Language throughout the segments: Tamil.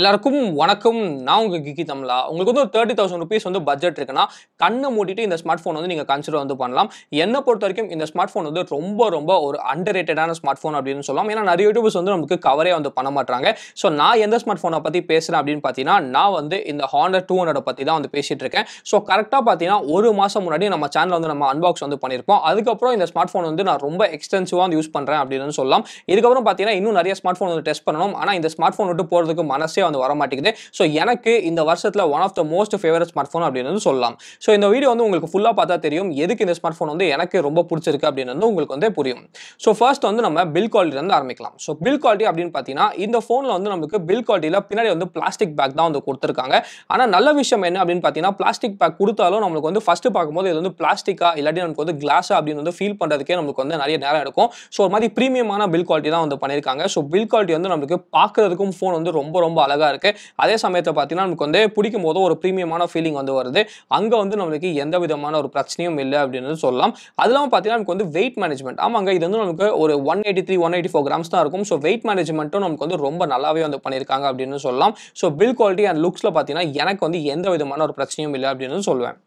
எல்லாருக்கும் வணக்கம் நான் உங்கள் கிக்கி தமிழா உங்களுக்கு வந்து ஒரு தேர்ட்டி தௌசண்ட் ருபீஸ் வந்து பட்ஜெட் இருக்குன்னா கண்ணை மூட்டிட்டு இந்த ஸ்மார்ட் ஃபோன் வந்து நீங்கள் கன்சிடர் வந்து பண்ணலாம் என்னை பொறுத்த வரைக்கும் இந்த ஸ்மார்ட் ஃபோன் வந்து ரொம்ப ரொம்ப ஒரு அண்டர் ரேட்டடான ஸ்மார்ட் ஃபோன் அப்படின்னு சொல்லலாம் ஏன்னா நிறைய யூடியூப்ஸ் வந்து நமக்கு கவரே வந்து பண்ண மாட்டாங்க ஸோ நான் எந்த ஸ்மார்ட் ஃபோனை பற்றி பேசுகிறேன் அப்படின்னு பார்த்தீங்கன்னா நான் வந்து இந்த ஹாண்டர் டூ ஹண்ட்ரட் பற்றி தான் வந்து பேசிகிட்டு இருக்கேன் ஸோ கரெக்டாக பார்த்தீங்கன்னா ஒரு மாதம் முன்னாடி நம்ம சேனல் வந்து நம்ம அன்பாக்ஸ் வந்து பண்ணியிருப்போம் அதுக்கப்புறம் இந்த ஸ்மார்ட் ஃபோன் வந்து நான் ரொம்ப எக்ஸ்டென்சிவாக வந்து யூஸ் பண்ணுறேன் அப்படின்னு சொல்லலாம் இதுக்கப்புறம் பார்த்தீங்கன்னா இன்னும் நிறைய ஸ்மார்ட் ஃபோன் வந்து டெஸ்ட் பண்ணணும் ஆனால் இந்த ஸ்மார்ட் ஃபோன் விட்டு போகிறதுக்கு மனசே வந்து வர மாட்டேங்குது ஸோ எனக்கு இந்த வருஷத்தில் one of the most favourite smart phone அப்படின்னு வந்து சொல்லலாம் ஸோ இந்த வீடியோ வந்து உங்களுக்கு ஃபுல்லாக பார்த்தா தெரியும் எதுக்கு இந்த ஸ்மார்ட் ஃபோன் வந்து எனக்கு ரொம்ப பிடிச்சிருக்கு அப்படின்னு வந்து உங்களுக்கு வந்து புரியும் ஸோ ஃபர்ஸ்ட் வந்து நம்ம பில் குவாலிட்டி வந்து ஆரம்பிக்கலாம் ஸோ பில் குவாலிட்டி அப்படின்னு பார்த்தீங்கன்னா இந்த ஃபோனில் வந்து நமக்கு பில் குவாலிட்டியில் பின்னாடி வந்து பிளாஸ்டிக் பேக் தான் வந்து கொடுத்துருக்காங்க ஆனால் நல்ல விஷயம் என்ன அப்படின்னு பார்த்தீங்கன்னா பிளாஸ்டிக் பேக் கொடுத்தாலும் நம்மளுக்கு வந்து ஃபர்ஸ்ட் பார்க்கும்போது இது வந்து பிளாஸ்டிக்காக இல்லாட்டி நமக்கு வந்து கிளாஸாக அப்படின்னு வந்து ஃபீல் பண்ணுறதுக்கே நமக்கு வந்து நிறைய நேரம் எடுக்கும் ஸோ ஒரு மாதிரி ப்ரீமியமான பில் குவாலிட்டி தான் வந்து பண்ணியிருக்காங்க ஸோ பில் குவாலிட்டி வந்து நம்மளுக்கு பார்க்குறதுக்கும் ஃபோன் வந்து ரொம்ப ரொம்ப அழகாக இருக்குது அதே சமயத்தை பார்த்தீங்கன்னா நமக்கு வந்து பிடிக்கும் போது ஒரு ப்ரீமியமான ஃபீலிங் வந்து வருது அங்கே வந்து நம்மளுக்கு எந்த விதமான ஒரு பிரச்சனையும் இல்லை அப்படின்னு சொல்லலாம் அது இல்லாமல் பார்த்தீங்கன்னா நமக்கு வந்து வெயிட் மேனேஜ்மெண்ட் ஆமாங்க இது வந்து நமக்கு ஒரு one eighty three one eighty four grams தான் இருக்கும் ஸோ வெயிட் மேனேஜ்மெண்ட்டும் நமக்கு வந்து ரொம்ப நல்லாவே வந்து பண்ணியிருக்காங்க அப்படின்னு சொல்லலாம் ஸோ பில் குவாலிட்டி அண்ட் லுக்ஸில் பார்த்தீங்கன்னா எனக்கு வந்து எந்த விதமான ஒரு பிரச்சனையும் இல்லை அப்படின்னு சொல்லுவேன்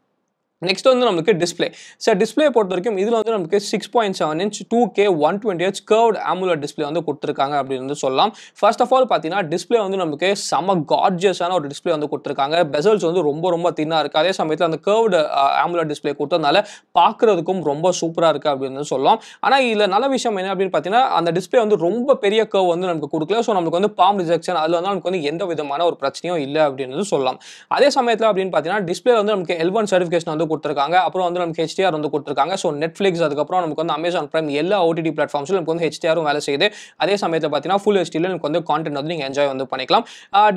நெக்ஸ்ட் வந்து நமக்கு டிஸ்பிளே சார் டிஸ்பிளே பொறுத்த வரைக்கும் இதில் வந்து நமக்கு six point seven inch two K one twenty H curved AMOLED display வந்து கொடுத்துருக்காங்க அப்படின்னு வந்து சொல்லலாம் ஃபர்ஸ்ட் ஆஃப் ஆல் பார்த்தீங்கன்னா டிஸ்பிளே வந்து நமக்கு செம கார்ஜியஸான ஒரு டிஸ்பிளே வந்து கொடுத்துருக்காங்க பெசல்ஸ் வந்து ரொம்ப ரொம்ப தின்னாக இருக்குது அதே சமயத்தில் அந்த கர்வ்டு ஆமுலர் டிஸ்பிளே கொடுத்ததுனால பார்க்குறதுக்கும் ரொம்ப சூப்பராக இருக்குது அப்படின்னு வந்து சொல்லலாம் ஆனால் இதில் நல்ல விஷயம் என்ன அப்படின்னு பார்த்தீங்கன்னா அந்த டிஸ்பிளே வந்து ரொம்ப பெரிய கர்வ் வந்து நமக்கு கொடுக்கல ஸோ நமக்கு வந்து பாம் ரிஜெக்ஷன் அதில் வந்து நமக்கு வந்து எந்த விதமான ஒரு பிரச்சனையும் இல்லை அப்படின்னு சொல்லலாம் அதே சமயத்தில் அப்படின்னு பார்த்தீங்கன்னா டிஸ்பிளே வந்து நமக்கு எல்வன் சர்டிஃபிகேஷன் வந்து கொடுத்துருக்காங்க அப்புறம் வந்து நமக்கு ஹெச்டிஆர் வந்து கொடுத்துருக்காங்க ஸோ நெட்ஃப்ளிக்ஸ் அதுக்கப்புறம் நமக்கு வந்து அமேசான் பிரைம் எல்லா ஓடிடி பிளாட்ஃபார்ம்ஸும் நமக்கு வந்து ஹெச்டிஆரும் வேலை செய்யுது அதே சமயத்தில் பார்த்தீங்கன்னா ஃபுல் ஹெச்டியில் நமக்கு வந்து கான்டென்ட் வந்து நீங்கள் என்ஜாய் வந்து பண்ணிக்கலாம்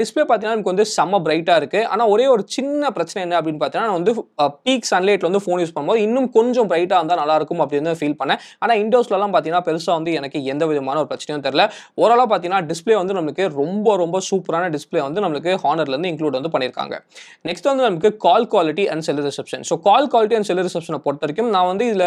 டிஸ்பிளே பார்த்தீங்கன்னா நமக்கு வந்து செம்ம பிரைட்டாக இருக்குது ஆனால் ஒரே ஒரு சின்ன பிரச்சனை என்ன அப்படின்னு பார்த்தீங்கன்னா வந்து பீக் சன்லைட்டில் வந்து ஃபோன் யூஸ் பண்ணும்போது இன்னும் கொஞ்சம் பிரைட்டாக இருந்தால் நல்லாயிருக்கும் அப்படின்னு ஃபீல் பண்ணேன் ஆனால் இண்டோஸ்லலாம் பார்த்தீங்கன்னா பெருசாக வந்து எனக்கு எந்த விதமான ஒரு பிரச்சனையும் தெரில ஓரளவு பார்த்தீங்கன்னா டிஸ்பிளே வந்து நமக்கு ரொம்ப ரொம்ப சூப்பரான டிஸ்பிளே வந்து நம்மளுக்கு ஹானர்லேருந்து இன்க்ளூட் வந்து பண்ணியிருக்காங்க நெக்ஸ்ட் வந்து நமக்கு call quality and cell reception so call quality and cell ரிசப்ஷனை பொறுத்த வரைக்கும் நான் வந்து இதில்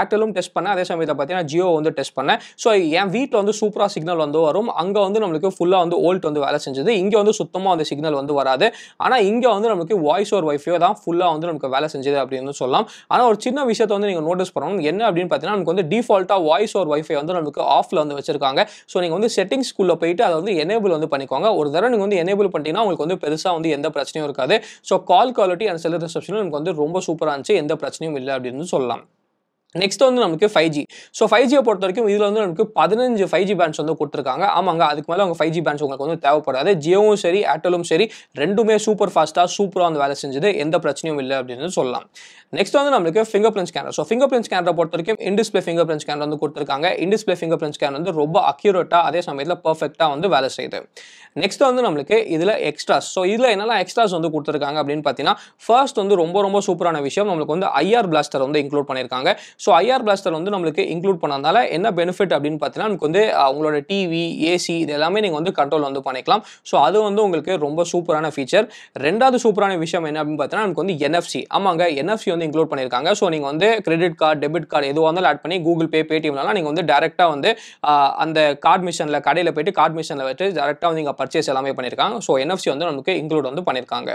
ஏர்டெலும் டெஸ்ட் பண்ணேன் அதே சமயத்தில் பார்த்தீங்கன்னா ஜியோ வந்து டெஸ்ட் பண்ணேன் ஸோ என் வீட்டில் வந்து சூப்பராக சிக்னல் வந்து வரும் அங்கே வந்து நம்மளுக்கு ஃபுல்லாக வந்து ஓல்ட் வந்து வேலை செஞ்சது இங்கே வந்து சுத்தமாக வந்து சிக்னல் வந்து வராது ஆனால் இங்கே வந்து நமக்கு வாய்ஸ் ஓர் ஒய்ஃபையோ தான் ஃபுல்லாக வந்து நமக்கு வேலை செஞ்சது அப்படின்னு சொல்லலாம் ஆனால் ஒரு சின்ன விஷயத்தை வந்து நீங்கள் நோட்டீஸ் பண்ணணும் என்ன அப்படின்னு பார்த்தீங்கன்னா நமக்கு வந்து டிஃபால்ட்டாக வாய்ஸ் ஓர் ஒய்ஃபை வந்து நமக்கு ஆஃபில் வந்து வச்சிருக்காங்க ஸோ நீங்கள் வந்து செட்டிங்ஸ்குள்ளே போயிட்டு அதை வந்து எனேபிள் வந்து பண்ணிக்கோங்க ஒரு தடவை நீங்கள் வந்து எனேபிள் பண்ணிட்டீங்கன்னா உங்களுக்கு வந்து பெருசாக வந்து எந்த பிரச்சனையும் இருக்காது so call quality and cell ரிசப்ஷனும் நமக்கு வந்து ரொம்ப ரொம்ப சூப்பராக இருந்துச்சு எந்த பிரச்சனையும் இல்லை அப்படின்னு சொல்லலாம் நெக்ஸ்ட் வந்து நமக்கு ஃபைவ் ஜி ஸோ ஃபைவ் ஜியை பொறுத்த வரைக்கும் இதில் வந்து நமக்கு பதினஞ்சு ஃபைவ் ஜி பேண்ட்ஸ் வந்து கொடுத்துருக்காங்க ஆமாங்க அதுக்கு மேலே அவங்க ஃபைவ் ஜி பேண்ட்ஸ் உங்களுக்கு வந்து தேவைப்படாது ஜியோவும் சரி ஏர்டெலும் சரி ரெண்டுமே சூப்பர் ஃபாஸ்ட்டாக சூப்பராக வந்து வேலை செஞ்சது எந்த பிரச்சனையும் இல்லை அப்படின்னு சொல்லலாம் நெக்ஸ்ட் வந்து நம்மளுக்கு finger print scanner so finger print ஸ்கேனரை பொறுத்த வரைக்கும் இன்டிஸ்பிளே ஃபிங்கர் பிரிண்ட் ஸ்கேனர் வந்து கொடுத்துருக்காங்க இன்டிஸ்பிளே ஃபிங்கர் பிரிண்ட் ஸ்கேன் வந்து ரொம்ப அக்யூரேட்டாக அதே சமயத்தில் பர்ஃபெக்டாக வந்து வேலை செய்யுது நெக்ஸ்ட் வந்து நம்மளுக்கு இதில் எக்ஸ்ட்ராஸ் ஸோ இதில் என்னெல்லாம் எக்ஸ்ட்ராஸ் வந்து கொடுத்துருக்காங்க அப்படின்னு பார்த்தீங்கன்னா ஃபர்ஸ்ட் வந்து ரொம்ப ரொம்ப சூப்பரான விஷயம் நம்மளுக்கு வந்து ஐஆர் பிளாஸ்டர் வந்து இன்க்ளூட் பண்ணியிருக்காங்க ஸோ ஐஆர் பிளாஸ்டர் வந்து நம்மளுக்கு இன்க்ளூட் பண்ணாதால என்ன பெனிஃபிட் அப்படின்னு பார்த்தீங்கன்னா நமக்கு வந்து உங்களோட டிவி ஏசி இது எல்லாமே நீங்கள் வந்து கண்ட்ரோல் வந்து பண்ணிக்கலாம் ஸோ அது வந்து உங்களுக்கு ரொம்ப சூப்பரான ஃபீச்சர் ரெண்டாவது சூப்பரான விஷயம் என்ன அப்படின்னு பார்த்தீங்கன்னா நமக்கு வந்து என்எஃப்சி ஆமாங்க என்எஃப்சி வந்து இன்க்ளூட் பண்ணியிருக்காங்க ஸோ நீங்கள் வந்து கிரெடிட் கார்டு டெபிட் கார்டு எதுவாக இருந்தாலும் ஆட் பண்ணி கூகுள் பே பேடிஎம்லாம் நீங்கள் வந்து டேரெக்டாக வந்து அந்த கார்டு மிஷனில் கடையில் போயிட்டு கார்டு மிஷனில் வச்சு டேரெக்டாக வந்து நீங்கள் பர்ச்சேஸ் எல்லாமே பண்ணியிருக்காங்க ஸோ என்எஃப்சி வந்து நமக்கு இன்க்ளூட் வந்து பண்ணியிருக்காங்க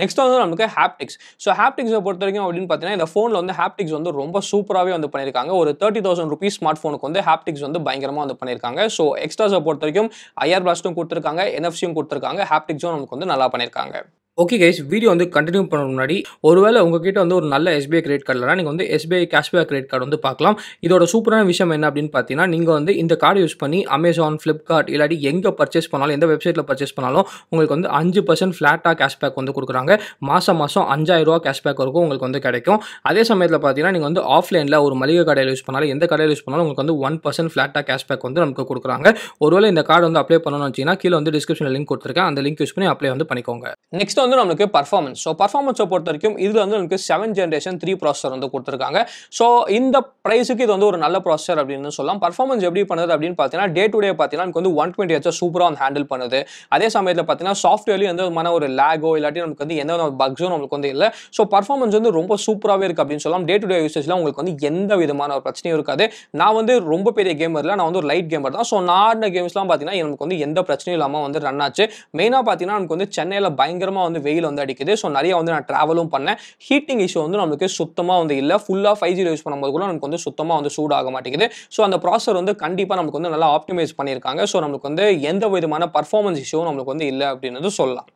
நெக்ஸ்ட் வந்து நமக்கு ஹாப்டிக்ஸ் ஸோ ஹாப்டிக்ஸை பொறுத்த வரைக்கும் அப்படின்னு பார்த்தீங்கன்னா இந்த ஃபோனில் வந்து ஹாப்டிக்ஸ் வந்து ரொம்ப சூப்பர் சூப்பராகவே வந்து பண்ணியிருக்காங்க ஒரு தேர்ட்டி தௌசண்ட் ருபீஸ் ஸ்மார்ட் ஃபோனுக்கு வந்து ஹாப்டிக்ஸ் வந்து பயங்கரமாக வந்து பண்ணியிருக்காங்க ஸோ எக்ஸ்ட்ரா சப்போர்ட் வரைக்கும் ஐஆர் பிளாஸ்ட்டும் கொடுத்துருக்காங்க என்எஃப்சியும் கொடுத்துருக்காங்க ஹாப்டிக்ஸும் நமக்கு வந்து நல்லா பண்ணியிருக்காங்க ஓகே கைஸ் வீடியோ வந்து கண்டினியூ பண்ண முன்னாடி ஒருவேளை உங்ககிட்ட வந்து ஒரு நல்ல எஸ்பிஐ கிரெடிட் கார்டில்னா நீங்கள் வந்து எஸ்பிஐ கேஷ்பேக் கிரெடிட் கார்டு வந்து பார்க்கலாம் இதோட சூப்பரான விஷயம் என்ன அப்படின்னு பார்த்தீங்கன்னா நீங்கள் வந்து இந்த கார்டு யூஸ் பண்ணி அமேசான் ஃப்ளிப்கார்ட் இல்லாட்டி எங்கே பர்ச்சேஸ் பண்ணாலும் எந்த வெப்சைட்டில் பர்ச்சேஸ் பண்ணாலும் உங்களுக்கு வந்து அஞ்சு பர்சன்ட் ஃப்ளாட்டாக கேஷ்பேக் வந்து கொடுக்குறாங்க மாதம் மாதம் அஞ்சாயிரம் ரூபா கேஷ்பேக் வரைக்கும் உங்களுக்கு வந்து கிடைக்கும் அதே சமயத்தில் பார்த்தீங்கன்னா நீங்கள் வந்து ஆஃப்லைனில் ஒரு மளிகை கடையில் யூஸ் பண்ணாலும் எந்த கடையில் யூஸ் பண்ணாலும் உங்களுக்கு வந்து ஒன் பர்சன்ட் ஃப்ளாட்டாக கேஷ்பேக் வந்து நமக்கு கொடுக்குறாங்க ஒருவேளை இந்த கார்டு வந்து அப்ளை பண்ணணும்னு வச்சிங்கன்னா கீழே வந்து டிஸ்கிரிப்ஷனில் லிங்க் கொடுத்துருக்கேன் அந்த லிங்க் யூஸ் பண்ணி அப்ளை வந்து பண்ணிக்கோங்க நெக்ஸ்ட் வந்து வந்து நம்மளுக்கு பர்ஃபார்மன்ஸ் ஸோ பர்ஃபார்மன்ஸை பொறுத்த வரைக்கும் இதில் வந்து நமக்கு செவன் ஜென்ரேஷன் த்ரீ ப்ராசர் வந்து கொடுத்துருக்காங்க ஸோ இந்த ப்ரைஸுக்கு இது வந்து ஒரு நல்ல ப்ராசர் அப்படின்னு சொல்லலாம் பர்ஃபார்மன்ஸ் எப்படி பண்ணுது அப்படின்னு பார்த்தீங்கன்னா டே டு டே பார்த்தீங்கன்னா நமக்கு வந்து ஒன் டுவெண்ட்டி ஹெச்சை சூப்பராக வந்து ஹேண்டில் பண்ணுது அதே சமயத்தில் பார்த்தீங்கன்னா சாஃப்ட்வேர்லேயும் எந்த விதமான ஒரு லேகோ இல்லாட்டி நமக்கு வந்து எந்த விதமான பக்ஸோ நம்மளுக்கு வந்து இல்லை ஸோ பர்ஃபார்மன்ஸ் வந்து ரொம்ப சூப்பராகவே இருக்குது அப்படின்னு சொல்லலாம் டே டு டே யூசேஜில் உங்களுக்கு வந்து எந்த விதமான ஒரு பிரச்சனையும் இருக்காது நான் வந்து ரொம்ப பெரிய கேமர் இல்லை நான் வந்து ஒரு லைட் கேமர் தான் ஸோ நான் கேம்ஸ்லாம் பார்த்தீங்கன்னா எனக்கு வந்து எந்த பிரச்சனையும் இல்லாமல் வந்து ரன் ஆச்சு மெயினாக பார்த்தீங்கன்னா நமக்கு வந்து சென்னையில் பயங்கரமாக வந்து வெயில் வந்து அடிக்குது ஸோ நிறைய வந்து நான் ட்ராவலும் பண்ணேன் ஹீட்டிங் இஷ்யூ வந்து நம்மளுக்கு சுத்தமாக வந்து இல்லை ஃபுல்லாக ஃபைவ் ஜி யூஸ் பண்ணும்போது கூட நமக்கு வந்து சுத்தமாக வந்து சூடாக மாட்டேங்குது ஸோ அந்த ப்ராசர் வந்து கண்டிப்பாக நமக்கு வந்து நல்லா ஆப்டிமைஸ் பண்ணியிருக்காங்க ஸோ நம்மளுக்கு வந்து எந்த விதமான பர்ஃபார்மன்ஸ் இஷ்யூவும் நம்மளுக்கு வந்து இல்லை அப்படின்னு சொல்லலாம்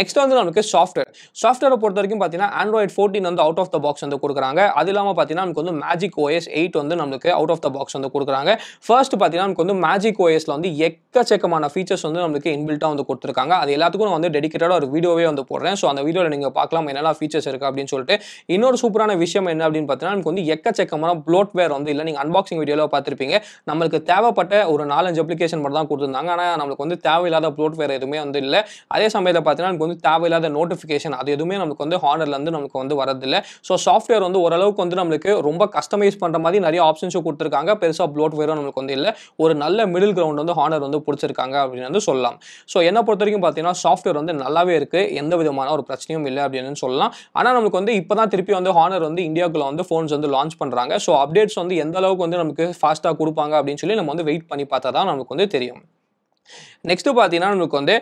நெக்ஸ்ட் வந்து நம்மளுக்கு சாஃப்ட்வேர் சாஃப்ட்வேரை பொறுத்த வரைக்கும் பார்த்தீங்கன்னா ஆண்ட்ராய்ட் ஃபோர்டீன் வந்து அவுட் ஆஃப் த பாக்ஸ் வந்து கொடுக்குறாங்க அது இல்லாமல் பார்த்தீங்கன்னா நமக்கு வந்து மேஜிக் ஓஎஸ் எயிட் வந்து நம்மளுக்கு அவுட் ஆஃப் த பாக்ஸ் வந்து கொடுக்குறாங்க ஃபர்ஸ்ட் பார்த்தீங்கன்னா நமக்கு வந்து மேஜிக் ஓஎஸில் வந்து எக்கச்சக்கமான ஃபீச்சர்ஸ் வந்து நம்மளுக்கு இன்பில்ட்டாக வந்து கொடுத்துருக்காங்க அது எல்லாத்துக்கும் வந்து டெடிக்கேட்டடாக ஒரு வீடியோவே வந்து வந்து போடுறேன் ஸோ அந்த வீடியோவில் நீங்கள் பார்க்கலாம் என்னெல்லாம் ஃபீச்சர்ஸ் இருக்குது அப்படின்னு சொல்லிட்டு இன்னொரு சூப்பரான விஷயம் என்ன அப்படின்னு பார்த்தீங்கன்னா நமக்கு வந்து எக்கச்சக்கமான ப்ளோட்வேர் வந்து இல்லை நீங்கள் அன்பாக்சிங் வீடியோவில் பார்த்துருப்பீங்க நம்மளுக்கு தேவைப்பட்ட ஒரு நாலஞ்சு அப்ளிகேஷன் மட்டும் தான் கொடுத்துருந்தாங்க ஆனால் நம்மளுக்கு வந்து தேவையில்லாத ப்ளோட்வேர் எதுவுமே வந்து இல்லை அதே சமயத்தில் பார்த்தீங்கன்னா நமக்கு வந்து தேவையில்லாத நோட்டிஃபிகேஷன் அது எதுவுமே நமக்கு வந்து இருந்து நமக்கு வந்து வரதில்லை ஸோ சாஃப்ட்வேர் வந்து ஓரளவுக்கு வந்து நம்மளுக்கு ரொம்ப கஸ்டமைஸ் பண்ணுற மாதிரி நிறைய ஆப்ஷன்ஸும் கொடுத்துருக்காங்க பெருசாக ப்ளோட்வேரும் நம்மளுக்கு வந்து இல்லை ஒரு நல்ல மிடில் கிரவுண்ட் வந்து ஹானர் வந்து பிடிச்சிருக்காங்க அப்படின்னு வந்து சொல்லலாம் ஸோ என்ன பொறுத்த வரைக்கும் பார்த்தீங்கன்னா சாஃப்ட்வேர் வந்து நல்லாவே இருக்குது எந்த விதமான ஒரு பிரச்சனையும் இல்லை அப்படின்னு சொல்லலாம் ஆனால் நமக்கு வந்து இப்போ தான் திருப்பி வந்து ஹானர் வந்து இந்தியாவுக்குள்ள வந்து ஃபோன்ஸ் வந்து லான்ச் பண்ணுறாங்க ஸோ அப்டேட்ஸ் வந்து எந்த அளவுக்கு வந்து நமக்கு ஃபாஸ்ட்டாக கொடுப்பாங்க அப்படின்னு சொல்லி நம்ம வந்து வெயிட் பண்ணி பார்த்தா தான் நமக்கு வந்து தெரியும் நெக்ஸ்ட்டு பார்த்தீங்கன்னா நமக்கு வந்து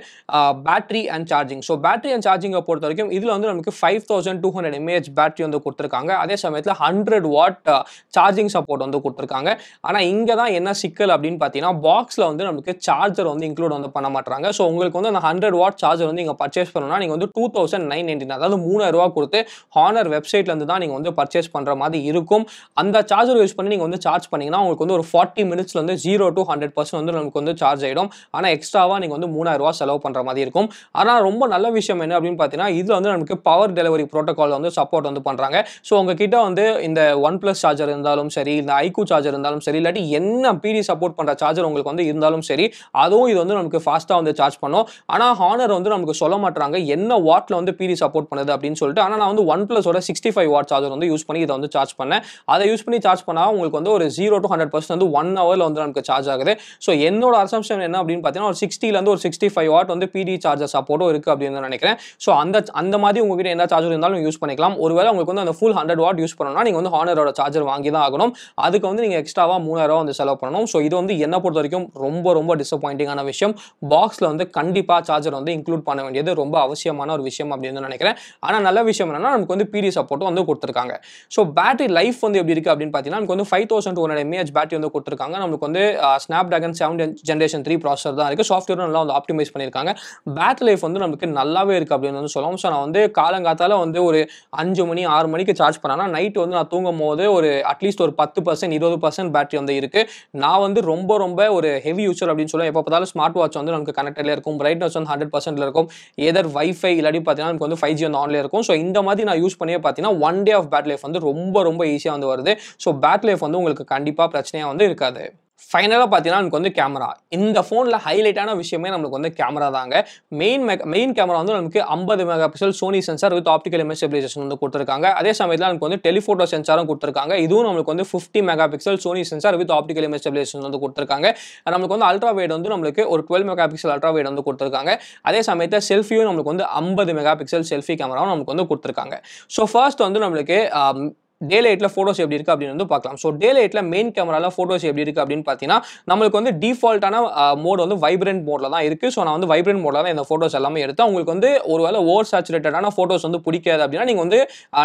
battery and charging so battery and சார்ஜிங்கை பொறுத்த வரைக்கும் இதில் வந்து நமக்கு five thousand two hundred mAh battery வந்து கொடுத்துருக்காங்க அதே சமயத்தில் ஹண்ட்ரட் வாட் சார்ஜிங் சப்போர்ட் வந்து கொடுத்துருக்காங்க ஆனால் இங்கே தான் என்ன சிக்கல் அப்படின்னு பார்த்தீங்கன்னா பாக்ஸில் வந்து நமக்கு சார்ஜர் வந்து இன்க்ளூட் வந்து பண்ண மாட்டாங்க ஸோ உங்களுக்கு வந்து அந்த ஹண்ட்ரட் வாட் சார்ஜர் வந்து இங்கே பர்ச்சேஸ் பண்ணணும்னா நீங்கள் வந்து டூ தௌசண்ட் நைன் நைன்டின் அதாவது ரூபா கொடுத்து ஹானர் வெப்சைட்லேருந்து தான் நீங்கள் வந்து பர்ச்சேஸ் பண்ணுற மாதிரி இருக்கும் அந்த சார்ஜர் யூஸ் பண்ணி நீங்கள் வந்து சார்ஜ் பண்ணிங்கன்னா உங்களுக்கு வந்து ஒரு ஃபார்ட்டி மினிட்ஸ்ல வந்து ஜீரோ டு ஹண்ட்ரட் பர்சன்ட் வந்து நமக்கு வந்து சார்ஜ் ஆகிடும் ஆனால் எக்ஸ் எக்ஸ்ட்ராவாக நீங்கள் வந்து மூணாயிரரூவா செலவு பண்ணுற மாதிரி இருக்கும் ஆனால் ரொம்ப நல்ல விஷயம் என்ன அப்படின்னு பார்த்தீங்கன்னா இதில் வந்து நமக்கு பவர் டெலிவரி ப்ரோட்டோக்கால் வந்து சப்போர்ட் வந்து பண்ணுறாங்க ஸோ உங்ககிட்ட வந்து இந்த ஒன் ப்ளஸ் சார்ஜர் இருந்தாலும் சரி இந்த ஐக்கூ சார்ஜர் இருந்தாலும் சரி இல்லாட்டி என்ன பிடி சப்போர்ட் பண்ணுற சார்ஜர் உங்களுக்கு வந்து இருந்தாலும் சரி அதுவும் இது வந்து நமக்கு ஃபாஸ்ட்டாக வந்து சார்ஜ் பண்ணும் ஆனால் ஹானர் வந்து நமக்கு சொல்ல மாட்டாங்க என்ன வாட்டில் வந்து பிடி சப்போர்ட் பண்ணுது அப்படின்னு சொல்லிட்டு ஆனால் நான் வந்து ஒன் ப்ளஸோட சிக்ஸ்டி ஃபைவ் வாட் சார்ஜர் வந்து யூஸ் பண்ணி இதை வந்து சார்ஜ் பண்ணேன் அதை யூஸ் பண்ணி சார்ஜ் பண்ணால் உங்களுக்கு வந்து ஒரு ஜீரோ டு ஹண்ட்ரட் பர்சன்ட் வந்து ஒன் ஹவரில் வந்து நமக்கு சார்ஜ் ஆகுது ஸோ என்னோட அசம்ஷன் என்ன அப்படின்னு பார்த்தீங்கன்னா ஒரு சிக்ஸ்டிலேருந்து ஒரு சிக்ஸ்டி ஃபைவ் வாட் வந்து பிடி சார்ஜர் சப்போர்ட்டும் இருக்குது அப்படின்னு நினைக்கிறேன் ஸோ அந்த அந்த மாதிரி உங்ககிட்ட எந்த சார்ஜர் இருந்தாலும் யூஸ் பண்ணிக்கலாம் ஒருவேளை உங்களுக்கு வந்து அந்த ஃபுல் ஹண்ட்ரட் வாட் யூஸ் பண்ணணும்னா நீங்கள் வந்து ஹானரோட சார்ஜர் வாங்கி தான் ஆகணும் அதுக்கு வந்து நீங்கள் எக்ஸ்ட்ராவாக மூணாயிரம் வந்து செலவு பண்ணணும் ஸோ இது வந்து என்னை பொறுத்த வரைக்கும் ரொம்ப ரொம்ப டிசப்பாயிண்டிங்கான விஷயம் பாக்ஸில் வந்து கண்டிப்பாக சார்ஜர் வந்து இன்க்ளூட் பண்ண வேண்டியது ரொம்ப அவசியமான ஒரு விஷயம் அப்படின்னு நினைக்கிறேன் ஆனால் நல்ல விஷயம் என்னன்னா நமக்கு வந்து பிடி சப்போர்ட்டும் வந்து கொடுத்துருக்காங்க ஸோ பேட்டரி லைஃப் வந்து எப்படி இருக்குது அப்படின்னு பார்த்தீங்கன்னா நமக்கு வந்து five thousand two hundred mAh battery வந்து கொடுத்துருக்காங்க நமக்கு வந்து Snapdragon seven generation three processor தான் இருக்குது சாஃப்ட்வேர் நல்லா வந்து ஆப்டிமைஸ் பண்ணியிருக்காங்க பேட் லைஃப் வந்து நமக்கு நல்லாவே இருக்குது அப்படின்னு வந்து சொல்லுவோம் ஸோ நான் வந்து காலங்காத்தால் வந்து ஒரு அஞ்சு மணி ஆறு மணிக்கு சார்ஜ் பண்ணேன்னா நைட்டு வந்து நான் தூங்கும் போது ஒரு அட்லீஸ்ட் ஒரு பத்து பர்சன்ட் இருபது பர்சன்ட் பேட்டரி வந்து இருக்குது நான் வந்து ரொம்ப ரொம்ப ஒரு ஹெவி யூசர் அப்படின்னு சொல்லுவேன் எப்போ பார்த்தாலும் ஸ்மார்ட் வாட்ச் வந்து நமக்கு கனெக்டில் இருக்கும் பிரைட்னஸ் வந்து ஹண்ட்ரட் பர்சன்ட்ல இருக்கும் ஏதர் வைஃபை இல்லாட்டி பார்த்தீங்கன்னா நமக்கு வந்து ஃபைவ் ஜி வந்து ஆன்லேயே இருக்கும் ஸோ இந்த மாதிரி நான் யூஸ் பண்ணியே பார்த்தீங்கன்னா one day of bat life வந்து ரொம்ப ரொம்ப ஈஸியாக வந்து வருது ஸோ பேட் லைஃப் வந்து உங்களுக்கு கண்டிப்பாக பிரச்சனையாக வந்து இருக்காது ஃபைனலாக பார்த்தீங்கன்னா நமக்கு வந்து கேமரா இந்த ஃபோனில் ஹைலைட்டான விஷயமே நம்மளுக்கு வந்து கேமரா தாங்க மெயின் மெயின் கேமரா வந்து நமக்கு ஐம்பது megapixel Sony sensor with optical image stabilisation வந்து கொடுத்துருக்காங்க அதே சமயத்தில் நமக்கு வந்து டெலிஃபோட்டோ சென்சாரும் கொடுத்துருக்காங்க இதுவும் நம்மளுக்கு வந்து fifty megapixel Sony sensor with optical image stabilisation வந்து கொடுத்துருக்காங்க நம்மளுக்கு வந்து அல்ட்ரா வைட் வந்து நம்மளுக்கு ஒரு twelve megapixel ultra wide வந்து கொடுத்துருக்காங்க அதே சமயத்தில் செல்ஃபியும் நம்மளுக்கு வந்து ஐம்பது மெகா பிக்சல் செல்ஃபி கேமராவும் நமக்கு வந்து கொடுத்துருக்காங்க ஸோ ஃபர்ஸ்ட் வந்து நம்மளுக்கு டே லைட்டில் ஃபோட்டோஸ் எப்படி இருக்குது அப்படின்னு வந்து பார்க்கலாம் ஸோ டே லைட்டில் மெயின் கேமராவில் ஃபோட்டோஸ் எப்படி இருக்குது அப்படின்னு பார்த்தீங்கன்னா நம்மளுக்கு வந்து டிஃபால்ட்டான மோட் வந்து வைப்ரண்ட் மோடில் தான் இருக்குது ஸோ நான் வந்து வைப்ரண்ட் மோடில் தான் இந்த ஃபோட்டோஸ் எல்லாமே எடுத்தேன் உங்களுக்கு வந்து ஒரு வேலை ஓவர் சேச்சுரேட்டடான ஃபோட்டோஸ் வந்து பிடிக்காது அப்படின்னா நீங்கள் வந்து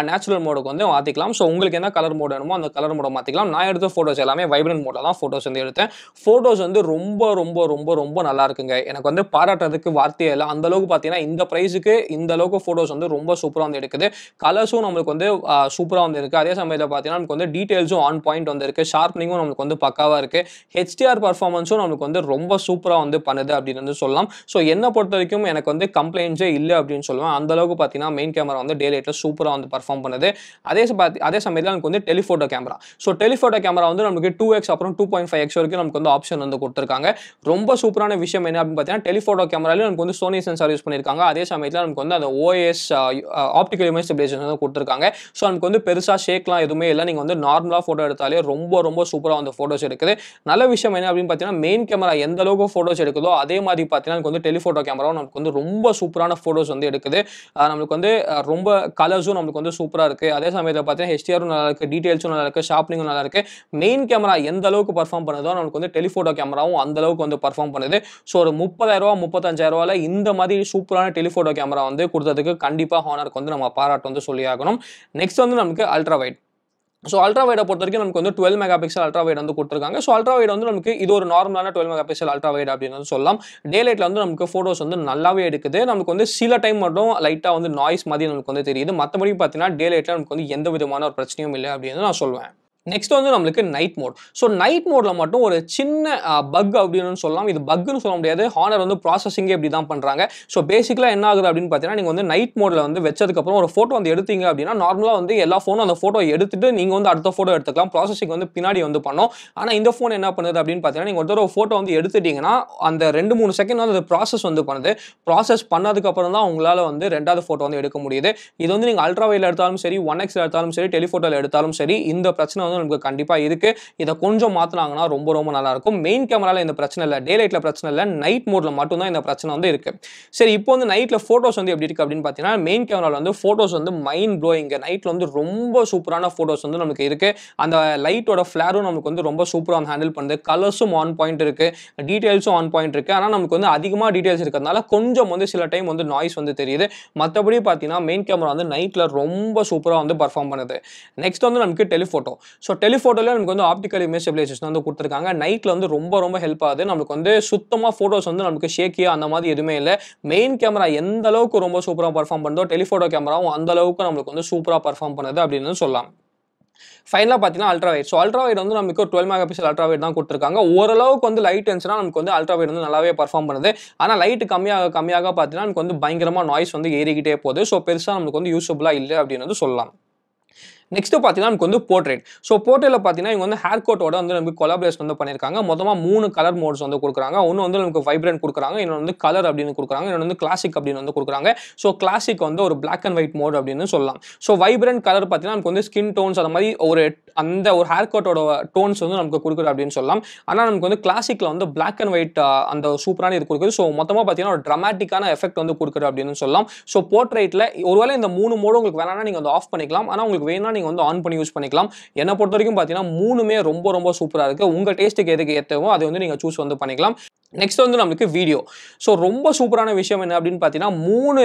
நேச்சுரல் மோடுக்கு வந்து மாற்றிக்கலாம் ஸோ உங்களுக்கு என்ன கலர் மோட் வேணுமோ அந்த கலர் மோடை மாற்றிக்கலாம் நான் எடுத்த ஃபோட்டோஸ் எல்லாமே வைப்ரண்ட் மோடில் தான் ஃபோட்டோஸ் வந்து எடுத்தேன் ஃபோட்டோஸ் வந்து ரொம்ப ரொம்ப ரொம்ப ரொம்ப நல்லா இருக்குங்க எனக்கு வந்து பாராட்டுறதுக்கு வார்த்தையே இல்லை அந்தளவுக்கு பார்த்தீங்கன்னா இந்த ப்ரைஸுக்கு இந்த அளவுக்கு ஃபோட்டோஸ் வந்து ரொம்ப சூப்பராக வந்து எடுக்குது கலர்ஸும் நம்மளுக்கு வந்து சூப்பராக வந்து இருக்குது அதே சமயத்தில் பார்த்தீங்கன்னா நமக்கு வந்து டீட்டெயில்ஸும் ஆன் பாயிண்ட் வந்திருக்கு ஷார்ப்னிங்கும் நமக்கு வந்து பக்காவாக இருக்குது ஹெச்டிஆர் பர்ஃபார்மன்ஸும் நமக்கு வந்து ரொம்ப சூப்பராக வந்து பண்ணுது அப்படின்னு வந்து சொல்லலாம் ஸோ என்னை பொறுத்த வரைக்கும் எனக்கு வந்து கம்ப்ளைண்ட்ஸே இல்லை அப்படின்னு சொல்லுவேன் அந்தளவுக்கு பார்த்தீங்கன்னா மெயின் கேமரா வந்து டே லைட்டில் சூப்பராக வந்து பர்ஃபார்ம் பண்ணுது அதே அதே சமயத்தில் நமக்கு வந்து telephoto camera so telephoto camera வந்து நமக்கு டூ எக்ஸ் அப்புறம் டூ பாயிண்ட் ஃபைவ் எக்ஸ் வரைக்கும் நமக்கு வந்து ஆப்ஷன் வந்து கொடுத்துருக்காங்க ரொம்ப சூப்பரான விஷயம் என்ன அப்படின்னு பார்த்தீங்கன்னா டெலிஃபோட்டோ கேமராலையும் நமக்கு வந்து சோனி சென்சார் யூஸ் பண்ணியிருக்காங்க அதே சமயத்தில் நமக்கு வந்து அந்த ஓஎஸ் ஆப்டிகல் இமேஜ் ஸ்டெபிலைசேஷன் வந்து கொடுத்துருக்காங்க ஸோ நமக்கு வந்து பெருசாக ஷேக்லாம் எதுவுமே இல்லை நீங்கள் வந்து நார்மலாக ஃபோட்டோ எடுத்தாலே ரொம்ப ரொம்ப சூப்பராக வந்து ஃபோட்டோஸ் எடுக்குது நல்ல விஷயம் என்ன அப்படின்னு பார்த்தீங்கன்னா மெயின் கேமரா எந்த அளவுக்கு ஃபோட்டோஸ் எடுக்குதோ அதே மாதிரி பார்த்தீங்கன்னா நமக்கு வந்து டெலிஃபோட்டோ கேமராவும் நமக்கு வந்து ரொம்ப சூப்பரான ஃபோட்டோஸ் வந்து எடுக்குது நம்மளுக்கு வந்து ரொம்ப கலர்ஸும் நம்மளுக்கு வந்து சூப்பராக இருக்குது அதே சமயத்தில் பார்த்தீங்கன்னா ஹெச்டிஆரும் நல்லா இருக்குது டீட்டெயில்ஸும் நல்லா இருக்குது ஷாப்பிங்கும் நல்லா இருக்குது மெயின் கேமரா எந்த அளவுக்கு பர்ஃபார்ம் பண்ணுதோ நமக்கு வந்து டெலிஃபோட்டோ கேமராவும் அந்த அளவுக்கு வந்து பர்ஃபார்ம் பண்ணுது ஸோ ஒரு முப்பதாயிரரூவா முப்பத்தஞ்சாயிரரூவால இந்த மாதிரி சூப்பரான டெலிஃபோட்டோ கேமரா வந்து கொடுத்ததுக்கு கண்டிப்பாக ஹானருக்கு வந்து நம்ம பாராட்டு வந்து சொல்லி ஆகணும் நெக்ஸ்ட் வந்து நமக்கு அல்ட்ரா ஸோ அல்ட்ரா வைடை பொறுத்த வரைக்கும் நமக்கு வந்து twelve megapixel ultra wide வந்து கொடுத்துருக்காங்க ஸோ அல்ட்ரா வைட் வந்து நமக்கு இது ஒரு நார்மலான twelve megapixel ultra wide அப்படின்னு வந்து சொல்லலாம் டே லைட்டில் வந்து நமக்கு ஃபோட்டோஸ் வந்து நல்லாவே எடுக்குது நமக்கு வந்து சில டைம் மட்டும் லைட்டாக வந்து நாய்ஸ் மாதிரி நமக்கு வந்து தெரியுது மற்றபடி பார்த்தீங்கன்னா டே லைட்டில் நமக்கு வந்து எந்த விதமான ஒரு பிரச்சனையும் இல்லை அப்படின்னு நான் சொல்வேன் நெக்ஸ்ட் வந்து நம்மளுக்கு நைட் மோட் ஸோ நைட் மோடில் மட்டும் ஒரு சின்ன பக் அப்படின்னு சொல்லலாம் இது பக்னு சொல்ல முடியாது ஹானர் வந்து ப்ராசஸிங்கே இப்படி தான் பண்ணுறாங்க ஸோ பேசிக்கலாக என்ன ஆகுது அப்படின்னு பார்த்தீங்கன்னா நீங்கள் வந்து நைட் மோடில் வந்து வச்சதுக்கப்புறம் ஒரு ஃபோட்டோ வந்து எடுத்தீங்க அப்படின்னா நார்மலாக வந்து எல்லா ஃபோனும் அந்த ஃபோட்டோ எடுத்துட்டு நீங்கள் வந்து அடுத்த ஃபோட்டோ எடுத்துக்கலாம் ப்ராசஸிங் வந்து பின்னாடி வந்து பண்ணோம் ஆனால் இந்த ஃபோன் என்ன பண்ணுது அப்படின்னு பார்த்தீங்கன்னா நீங்கள் ஒரு ஃபோட்டோ வந்து எடுத்துட்டீங்கன்னா அந்த ரெண்டு மூணு செகண்ட் வந்து அது ப்ராசஸ் வந்து பண்ணுது ப்ராசஸ் பண்ணதுக்கப்புறம் தான் உங்களால் வந்து ரெண்டாவது ஃபோட்டோ வந்து எடுக்க முடியுது இது வந்து நீங்கள் அல்ட்ரா எடுத்தாலும் சரி ஒன் எக்ஸில் எடுத்தாலும் சரி டெலிஃபோட்டோவில் எடுத்தாலும் சரி இந்த பிரச்சனை வந்து நமக்கு கண்டிப்பாக இருக்குது இதை கொஞ்சம் மாற்றினாங்கன்னா ரொம்ப ரொம்ப நல்லாயிருக்கும் மெயின் கேமராவில் இந்த பிரச்சனை இல்லை டே லைட்டில் பிரச்சனை இல்லை நைட் மோடில் மட்டும்தான் இந்த பிரச்சனை வந்து இருக்குது சரி இப்போ வந்து நைட்டில் ஃபோட்டோஸ் வந்து எப்படி இருக்குது அப்படின்னு பார்த்தீங்கன்னா மெயின் கேமராவில் வந்து ஃபோட்டோஸ் வந்து மைண்ட் ப்ளோயிங்க நைட்டில் வந்து ரொம்ப சூப்பரான ஃபோட்டோஸ் வந்து நமக்கு இருக்குது அந்த லைட்டோட ஃப்ளாரும் நமக்கு வந்து ரொம்ப சூப்பராக வந்து ஹேண்டில் பண்ணுது கலர்ஸும் ஆன் பாயிண்ட் இருக்குது டீட்டெயில்ஸும் ஆன் பாயிண்ட் இருக்குது ஆனால் நமக்கு வந்து அதிகமாக டீட்டெயில்ஸ் இருக்கிறதுனால கொஞ்சம் வந்து சில டைம் வந்து நாய்ஸ் வந்து தெரியுது மற்றபடி பார்த்தீங்கன்னா மெயின் கேமரா வந்து நைட்டில் ரொம்ப சூப்பராக வந்து பர்ஃபார்ம் பண்ணுது நெக்ஸ்ட் வந்து நமக்கு டெலிஃபோட்டோ ஸோ டெலிஃபோட்டோலேயே நமக்கு வந்து ஆப்டிக்கல் இமேஜ் ஸ்டெபிலைசேஷன் வந்து கொடுத்துருக்காங்க நைட்டில் வந்து ரொம்ப ரொம்ப ஹெல்ப் ஆகுது நமக்கு வந்து சுத்தமாக ஃபோட்டோஸ் வந்து நமக்கு ஷேக்கியாக அந்த மாதிரி எதுவுமே இல்லை மெயின் கேமரா எந்த அளவுக்கு ரொம்ப சூப்பராக பர்ஃபார்ம் பண்ணுதோ டெலிஃபோட்டோ கேமராவும் அந்த அளவுக்கு நம்மளுக்கு வந்து சூப்பராக பர்ஃபார்ம் பண்ணுது அப்படின்னு சொல்லலாம் ஃபைனலாக பார்த்தீங்கன்னா ultra wide so ultra wide வந்து நமக்கு ஒரு twelve megapixel ultra wide தான் கொடுத்துருக்காங்க ஓரளவுக்கு வந்து லைட் இருந்துச்சுன்னா நமக்கு வந்து அல்ட்ரா வைட் வந்து நல்லாவே பர்ஃபார்ம் பண்ணுது ஆனால் லைட் கம்மியாக கம்மியாக பார்த்தீங்கன்னா நமக்கு வந்து பயங்கரமாக நாய்ஸ் வந்து ஏறிக்கிட்டே போகுது ஸோ பெருசாக நமக்கு வந்து யூஸ்ஃபுல்லாக இல்லை அப்படின்னு வந்து சொல்லலாம் நெக்ஸ்ட் பார்த்தீங்கன்னா நமக்கு வந்து போர்ட்ரேட் ஸோ போர்ட்ரேட்ல பார்த்தீங்கன்னா இவங்க வந்து ஹேர் கோட்டோட வந்து நமக்கு கொலாபரேஷன் வந்து பண்ணியிருக்காங்க மொத்தமாக மூணு கலர் மோட்ஸ் வந்து கொடுக்குறாங்க ஒன்று வந்து நமக்கு வைப்ரண்ட் கொடுக்குறாங்க இன்னொன்று வந்து கலர் அப்படின்னு கொடுக்குறாங்க இன்னொன்று வந்து கிளாசிக் அப்படின்னு வந்து கொடுக்குறாங்க ஸோ கிளாசிக் வந்து ஒரு பிளாக் அண்ட் ஒயிட் மோட் அப்படின்னு சொல்லலாம் ஸோ வைப்ரண்ட் கலர் பார்த்தீங்கன்னா நமக்கு வந்து ஸ்கின் டோன்ஸ் அந்த மாதிரி ஒரு அந்த ஒரு ஹேர் கோட்டோட டோன்ஸ் வந்து நமக்கு கொடுக்குறது அப்படின்னு சொல்லலாம் ஆனால் நமக்கு வந்து கிளாசிக்கில் வந்து பிளாக் அண்ட் ஒயிட் அந்த சூப்பரான இது கொடுக்குது ஸோ மொத்தமாக பார்த்தீங்கன்னா ஒரு ட்ரமாட்டிக்கான எஃபெக்ட் வந்து கொடுக்குறது அப்படின்னு சொல்லலாம் ஸோ போர்ட்ரேட்டில் ஒருவேளை இந்த மூணு மோடு உங்களுக்கு வேணாம்னா நீங்கள் வந்து ஆஃப் பண்ணிக்கலாம் ஆனால் உங்களுக்கு வேணா நீங்கள் வந்து ஆன் பண்ணி யூஸ் பண்ணிக்கலாம் என்னை பொறுத்த வரைக்கும் பார்த்தீங்கன்னா மூணுமே ரொம்ப ரொம்ப சூப்பராக இருக்குது உங்கள் டேஸ்ட்டுக்கு எதுக்கு ஏற்றவோ அதை வந்து நீங்கள் சூஸ் வந்து பண்ணிக்கலாம் நெக்ஸ்ட் வந்து நம்மளுக்கு வீடியோ ஸோ ரொம்ப சூப்பரான விஷயம் என்ன அப்படின்னு பார்த்தீங்கன்னா மூணு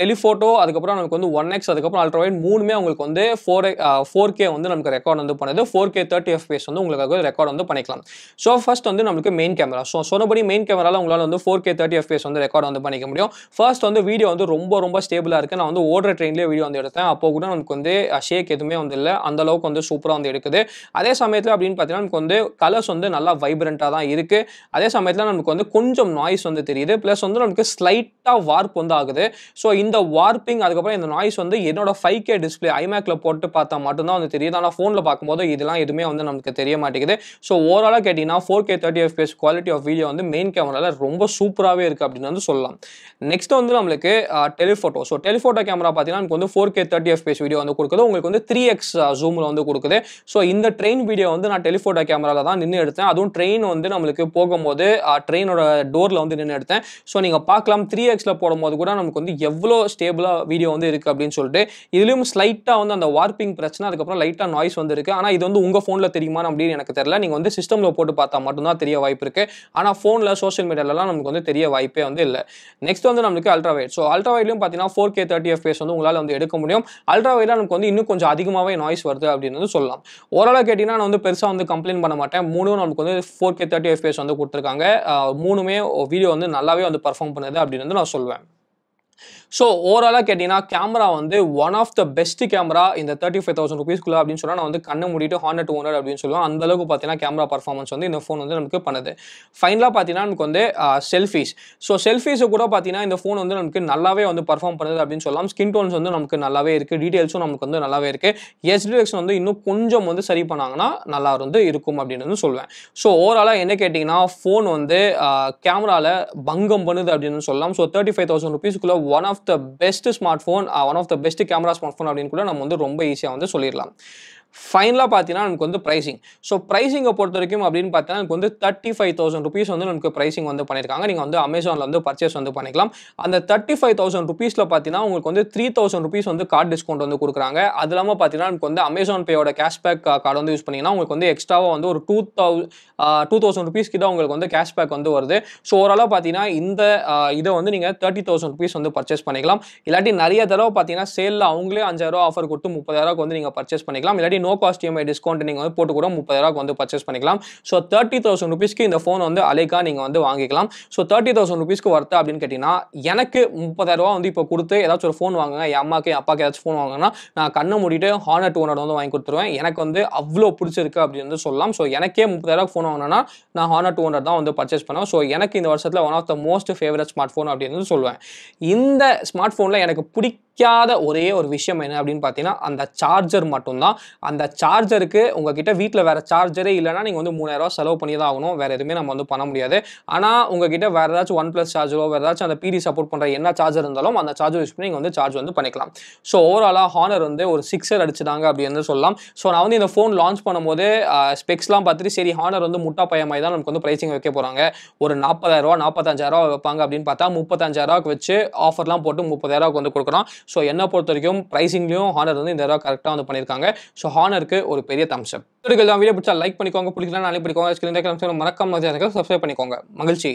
டெலிஃபோட்டோ அதுக்கப்புறம் நமக்கு வந்து ஒன் எக்ஸ் அதுக்கப்புறம் அல்ட்ராவைட் மூணுமே உங்களுக்கு வந்து ஃபோர் ஃபோர் கே வந்து நமக்கு ரெக்கார்ட் வந்து பண்ணுது ஃபோர் கே தேர்ட்டி எஃப்பிஎஸ் வந்து உங்களுக்கு ரெக்கார்ட் வந்து பண்ணிக்கலாம் ஸோ ஃபர்ஸ்ட் வந்து நம்மளுக்கு மெயின் கேமரா ஸோ சொன்னபடி மெயின் கேமராவில் உங்களால் வந்து ஃபோர் கே தேர்ட்டி எஃப்பிஎஸ் வந்து ரெக்கார்ட் வந்து பண்ணிக்க முடியும் ஃபர்ஸ்ட் வந்து வீடியோ வந்து ரொம்ப ரொம்ப ஸ்டேபிளாக இருக்குது நான் வந்து ஓடுற ட்ரெயின்லேயே வீடியோ வந்து எடுத்தேன் அப்போ கூட நமக்கு வந்து ஷேக் எதுவுமே வந்து இல்லை அந்தளவுக்கு வந்து சூப்பராக வந்து எடுக்குது அதே சமயத்தில் அப்படின்னு பார்த்தீங்கன்னா நமக்கு வந்து கலர்ஸ் வந்து நல்லா வைப்ரண்ட்டாக தான் இருக்குது அதே சமயத்தில் நமக்கு நமக்கு வந்து கொஞ்சம் நாய்ஸ் வந்து தெரியுது ப்ளஸ் வந்து நமக்கு ஸ்லைட்டாக வார்ப் வந்து ஆகுது ஸோ இந்த வார்ப்பிங் அதுக்கப்புறம் இந்த நாய்ஸ் வந்து என்னோட ஃபைவ் கே டிஸ்பிளே ஐமேக்கில் போட்டு பார்த்தா மட்டும்தான் வந்து தெரியுது ஆனால் ஃபோனில் பார்க்கும்போது இதெல்லாம் எதுவுமே வந்து நமக்கு தெரிய மாட்டேங்குது ஸோ ஓவராலாக கேட்டிங்கன்னா four K thirty FPS quality of video வந்து மெயின் கேமராவில் ரொம்ப சூப்பராகவே இருக்குது அப்படின்னு வந்து சொல்லலாம் நெக்ஸ்ட் வந்து நம்மளுக்கு டெலிஃபோட்டோ ஸோ டெலிஃபோட்டோ கேமரா பார்த்தீங்கன்னா நமக்கு வந்து four K thirty FPS video வந்து கொடுக்குது உங்களுக்கு வந்து த்ரீ எக்ஸ் ஜூமில் வந்து கொடுக்குது ஸோ இந்த ட்ரெயின் வீடியோ வந்து நான் டெலிஃபோட்டோ கேமராவில் தான் நின்று எடுத்தேன் அதுவும் ட்ரெயின் வந்து நம்மளுக்கு போகும்போது ட்ரெயினோட டோரில் வந்து நின்று எடுத்தேன் ஸோ நீங்கள் பார்க்கலாம் த்ரீ எக்ஸில் போடும்போது கூட நமக்கு வந்து எவ்வளோ ஸ்டேபிளாக வீடியோ வந்து இருக்குது அப்படின்னு சொல்லிட்டு இதுலேயும் ஸ்லைட்டாக வந்து அந்த வார்பிங் பிரச்சனை அதுக்கப்புறம் லைட்டாக நாய்ஸ் வந்து இருக்குது ஆனால் இது வந்து உங்கள் ஃபோனில் தெரியுமா அப்படின்னு எனக்கு தெரியல நீங்கள் வந்து சிஸ்டமில் போட்டு பார்த்தா மட்டும்தான் தெரிய வாய்ப்பு இருக்குது ஆனால் ஃபோனில் சோஷியல் மீடியாலலாம் நமக்கு வந்து தெரிய வாய்ப்பே வந்து இல்லை நெக்ஸ்ட் வந்து நம்மளுக்கு அல்ட்ரா வைட் ஸோ அல்ட்ரா வைட்லையும் பார்த்தீங்கன்னா ஃபோர் கே தேர்ட்டி எஃப்எஸ் வந்து உங்களால் வந்து எடுக்க முடியும் அல்ட்ரா வைட்டில் நமக்கு வந்து இன்னும் கொஞ்சம் அதிகமாகவே நாய்ஸ் வருது அப்படின்னு வந்து சொல்லலாம் ஓரளவு கேட்டிங்கன்னா நான் வந்து பெருசாக வந்து கம்ப்ளைண்ட் பண்ண மாட்டேன் மூணும் நமக்கு வந்து ஃபோர் கே தேர்ட்டி எஃப்எஸ் வந்து கொடுத்துருக்காங்க மூணுமே வீடியோ வந்து நல்லாவே வந்து பர்ஃபார்ம் பண்ணுது அப்படின்னு வந்து நான் சொல்வேன் ஸோ ஓவராலாக கேட்டிங்கன்னா கேமரா வந்து one of the best camera இந்த தேர்ட்டி ஃபைவ் தௌசண்ட் ருபீஸ்க்குள்ளே அப்படின்னு சொன்னால் நான் வந்து கண்ணை மூடிட்டு டூ ஹண்ட்ரட் அப்படின்னு சொல்லுவோம் அந்தளவுக்கு பார்த்தீங்கன்னா கேமரா பர்ஃபார்மன்ஸ் வந்து இந்த ஃபோன் வந்து நமக்கு பண்ணுது ஃபைனலாக பார்த்தீங்கன்னா நமக்கு வந்து செல்ஃபீஸ் ஸோ செல்ஃபீஸை கூட பார்த்தீங்கன்னா இந்த ஃபோன் வந்து நமக்கு நல்லாவே வந்து பர்ஃபார்ம் பண்ணுது அப்படின்னு சொல்லலாம் ஸ்கின் டோன்ஸ் வந்து நமக்கு நல்லாவே இருக்குது டீட்டெயில்ஸும் நமக்கு வந்து நல்லாவே இருக்குது எஸ் டிரெக்ஷன் வந்து இன்னும் கொஞ்சம் வந்து சரி பண்ணாங்கன்னா நல்லா வந்து இருக்கும் அப்படின்னு வந்து சொல்லுவேன் ஸோ ஓவராலாக என்ன கேட்டிங்கன்னா ஃபோன் வந்து கேமராவில் பங்கம் பண்ணுது அப்படின்னு சொல்லலாம் ஸோ தேர்ட்டி ஃபைவ் தௌசண்ட் ருபீஸ்க்குள்ளே one of the best smartphone one of the best camera smart phone அப்படின்னு கூட நம்ம வந்து ரொம்ப ஈஸியாக வந்து சொல்லிடலாம் ஃபைனலாக பார்த்தீங்கன்னா நமக்கு வந்து ப்ரைஸிங் ஸோ ப்ரைஸிங்கை பொறுத்த வரைக்கும் அப்படின்னு பார்த்தீங்கன்னா நமக்கு வந்து தேர்ட்டி ஃபைவ் தௌசண்ட் ருபீஸ் வந்து நமக்கு ப்ரைஸிங் வந்து பண்ணியிருக்காங்க நீங்கள் வந்து அமேசானில் வந்து பர்ச்சேஸ் வந்து பண்ணிக்கலாம் அந்த தேர்ட்டி ஃபைவ் தௌசண்ட் ருபீஸில் பார்த்தீங்கன்னா உங்களுக்கு வந்து த்ரீ தௌசண்ட் ருபீஸ் வந்து கார்டு டிஸ்கவுண்ட் வந்து கொடுக்குறாங்க அது இல்லாமல் பார்த்தீங்கன்னா நமக்கு வந்து அமேசான் பேயோட கேஷ்பேக் கார்டு வந்து யூஸ் பண்ணிங்கன்னா உங்களுக்கு வந்து எக்ஸ்ட்ராவாக வந்து ஒரு two thou two thousand rupees கிட்ட உங்களுக்கு வந்து கேஷ்பேக் வந்து வருது ஸோ ஓரளவு பார்த்தீங்கன்னா இந்த இதை வந்து நீங்கள் தேர்ட்டி தௌசண்ட் ருபீஸ் வந்து பர்ச்சேஸ் பண்ணிக்கலாம் இல்லாட்டி நிறைய தடவை பார்த்தீங்கன்னா சேலில் அவங்களே அஞ்சாயிரம் ஆஃபர் கொடுத்து முப்பதாயிரம் வந்து நீங்கள் பர்ச்சேஸ் பண்ணிக்கலாம் இல்லாட்டி நோ காஸ்ட் இஎம்ஐ டிஸ்கவுண்ட் நீங்கள் வந்து போட்டு கூட முப்பதாயிரம் வந்து பர்ச்சேஸ் பண்ணிக்கலாம் ஸோ தேர்ட்டி தௌசண்ட் ருபீஸ்க்கு இந்த ஃபோன் வந்து அலைக்கா நீங்கள் வந்து வாங்கிக்கலாம் ஸோ தேர்ட்டி தௌசண்ட் ருபீஸ்க்கு ஒர்த்து அப்படின்னு கேட்டிங்கன்னா எனக்கு முப்பதாயிரரூவா வந்து இப்போ கொடுத்து ஏதாச்சும் ஒரு ஃபோன் வாங்குங்க என் அம்மாக்கு என் அப்பாவுக்கு ஏதாச்சும் ஃபோன் வாங்கினா நான் கண்ணை மூடிட்டு டூ ஹண்ட்ரட் வந்து வாங்கி கொடுத்துருவேன் எனக்கு வந்து அவ்வளோ பிடிச்சிருக்கு அப்படின்னு வந்து சொல்லலாம் ஸோ எனக்கே முப்பதாயிரம் ஃபோன் வாங்கினா நான் டூ ஹண்ட்ரட் தான் வந்து பர்ச்சேஸ் பண்ணுவேன் ஸோ எனக்கு இந்த வருஷத்தில் one of the most favourite smart phone அப்படின்னு சொல்லுவேன் இந்த ஸ்மார்ட் ஃபோனில் எனக்கு பிடிக்காத ஒரே ஒரு விஷயம் என்ன அப்படின்னு பார்த்தீங்கன்னா அந்த சார்ஜர் மட்டும்தான் அந்த அந்த சார்ஜருக்கு உங்ககிட்ட வீட்டில் வேறு சார்ஜரே இல்லைன்னா நீங்கள் வந்து மூணாயிரரூவா செலவு பண்ணி தான் ஆகணும் வேறு எதுவுமே நம்ம வந்து பண்ண முடியாது ஆனால் உங்ககிட்ட வேறு ஏதாச்சும் ஒன் ப்ளஸ் சார்ஜரோ வேறு ஏதாச்சும் அந்த பிடி சப்போர்ட் பண்ணுற என்ன சார்ஜர் இருந்தாலும் அந்த சார்ஜர் யூஸ் பண்ணி நீங்கள் வந்து சார்ஜ் வந்து பண்ணிக்கலாம் ஸோ ஓவராலாக ஹானர் வந்து ஒரு சிக்ஸர் அடிச்சிட்டாங்க அப்படின்னு சொல்லலாம் ஸோ நான் வந்து இந்த ஃபோன் லான்ச் பண்ணும்போது ஸ்பெக்ஸ்லாம் பார்த்துட்டு சரி ஹானர் வந்து முட்டா பயமாய் தான் நமக்கு வந்து ப்ரைஸிங் வைக்க போகிறாங்க ஒரு நாற்பதாயிரரூவா நாற்பத்தஞ்சாயிரரூவா வைப்பாங்க அப்படின்னு பார்த்தா முப்பத்தஞ்சாயிரரூவாக்கு வச்சு ஆஃபர்லாம் போட்டு முப்பதாயிரரூவாக்கு வந்து கொடுக்குறோம் ஸோ என்னை பொறுத்த வரைக்கும் ப்ரைஸிங்லேயும் ஹானர் வந்து இந்த ரூபா கரெக்டாக வந்து பண்ணியிருக்காங்க ஸோ ஆனருக்கு ஒரு பெரிய தம்ஷம் வீடியோ பிடிச்சா லைக் பண்ணிக்கோங்க பிடிக்கலாம் நாளைக்கு பிடிக்கோங்க மறக்காம சப்ஸ்கிரைப் பண்ணிக்கோங்க மகிழ்ச்சி